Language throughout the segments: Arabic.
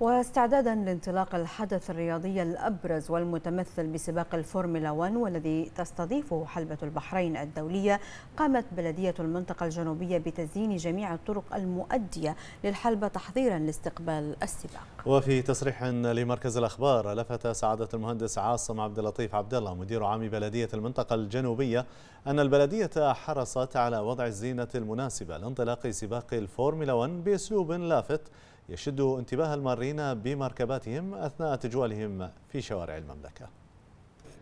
واستعدادا لانطلاق الحدث الرياضي الأبرز والمتمثل بسباق الفورمولا 1 والذي تستضيفه حلبة البحرين الدولية قامت بلدية المنطقة الجنوبية بتزيين جميع الطرق المؤدية للحلبة تحضيرا لاستقبال السباق وفي تصريح لمركز الأخبار لفت سعادة المهندس عاصم عبد اللطيف عبد الله مدير عام بلدية المنطقة الجنوبية أن البلدية حرصت على وضع الزينة المناسبة لانطلاق سباق الفورمولا 1 بأسلوب لافت يشد انتباه المارين بمركباتهم أثناء تجوالهم في شوارع المملكة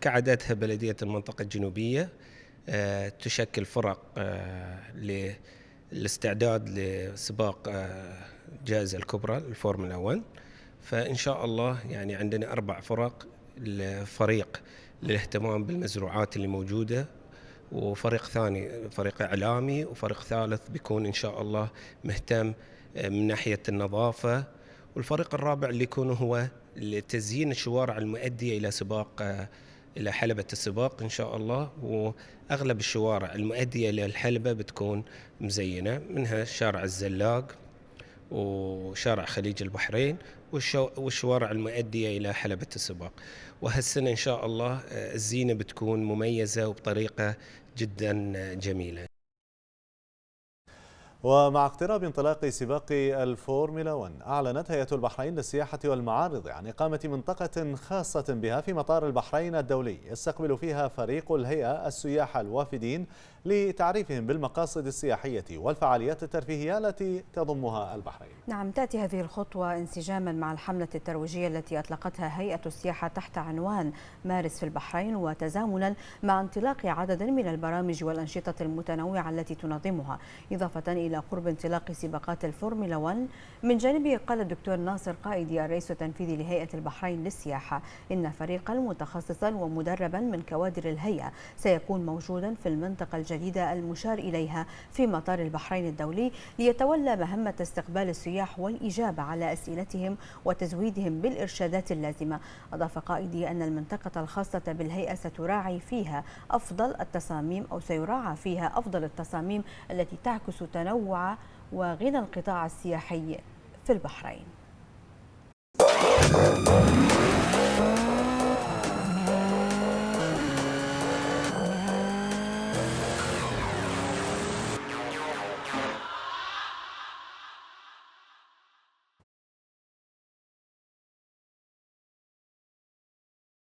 كعادتها بلدية المنطقة الجنوبية آه، تشكل فرق آه، للاستعداد لسباق الجائزة آه، الكبرى الفورمولا 1 فإن شاء الله يعني عندنا أربع فرق الفريق للاهتمام بالمزروعات اللي موجودة وفريق ثاني فريق اعلامي وفريق ثالث بيكون ان شاء الله مهتم آه، من ناحيه النظافه والفريق الرابع اللي يكون هو لتزيين الشوارع المؤديه الى سباق آه، الى حلبة السباق ان شاء الله واغلب الشوارع المؤدية الى الحلبة بتكون مزينة منها شارع الزلاق وشارع خليج البحرين والشوارع المؤدية إلى حلبة السباق وهالسنة إن شاء الله آه، الزينة بتكون مميزة وبطريقة جدا آه، جميلة ومع اقتراب انطلاق سباق الفورمولا 1 أعلنت هيئة البحرين للسياحة والمعارض عن إقامة منطقة خاصة بها في مطار البحرين الدولي يستقبل فيها فريق الهيئة السياح الوافدين لتعريفهم بالمقاصد السياحية والفعاليات الترفيهية التي تضمها البحرين نعم تأتي هذه الخطوة انسجاما مع الحملة الترويجية التي أطلقتها هيئة السياحة تحت عنوان مارس في البحرين وتزامنا مع انطلاق عدد من البرامج والأنشطة المتنوعة التي تنظمها إضافة إلى إلى قرب انطلاق سباقات الفورمولا 1 من جانبه قال الدكتور ناصر قائدي الرئيس التنفيذي لهيئة البحرين للسياحة إن فريقا متخصصا ومدربا من كوادر الهيئة سيكون موجودا في المنطقة الجديدة المشار إليها في مطار البحرين الدولي ليتولى مهمة استقبال السياح والإجابة على أسئلتهم وتزويدهم بالإرشادات اللازمة أضاف قائدي أن المنطقة الخاصة بالهيئة ستراعي فيها أفضل التصاميم أو سيراعى فيها أفضل التصاميم التي تعكس تنوع التنوع وغنى القطاع السياحي في البحرين